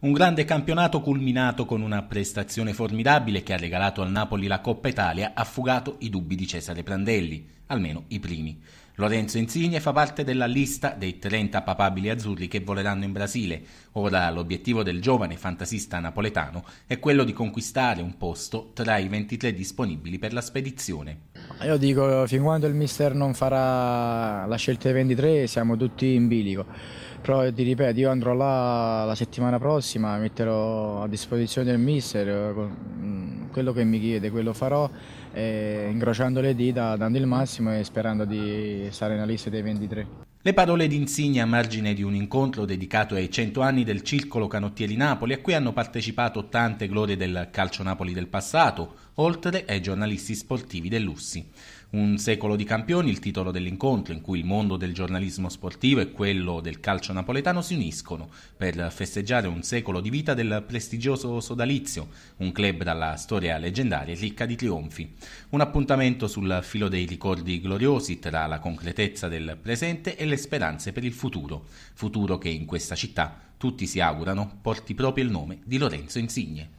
Un grande campionato culminato con una prestazione formidabile che ha regalato al Napoli la Coppa Italia ha fugato i dubbi di Cesare Prandelli, almeno i primi. Lorenzo Insigne fa parte della lista dei 30 papabili azzurri che voleranno in Brasile. Ora l'obiettivo del giovane fantasista napoletano è quello di conquistare un posto tra i 23 disponibili per la spedizione. Io dico, fin quando il mister non farà la scelta dei 23 siamo tutti in bilico. Però ti ripeto, io andrò là la settimana prossima, metterò a disposizione del mister mm, quello che mi chiede, quello farò, incrociando le dita, dando il massimo e sperando di stare nella lista dei 23. Le parole di a margine di un incontro dedicato ai 100 anni del Circolo Canottieri Napoli a cui hanno partecipato tante glorie del calcio Napoli del passato, oltre ai giornalisti sportivi dell'Ussi. Un secolo di campioni, il titolo dell'incontro in cui il mondo del giornalismo sportivo e quello del calcio napoletano si uniscono per festeggiare un secolo di vita del prestigioso Sodalizio, un club dalla storia leggendaria e ricca di trionfi. Un appuntamento sul filo dei ricordi gloriosi tra la concretezza del presente e le speranze per il futuro, futuro che in questa città tutti si augurano porti proprio il nome di Lorenzo Insigne.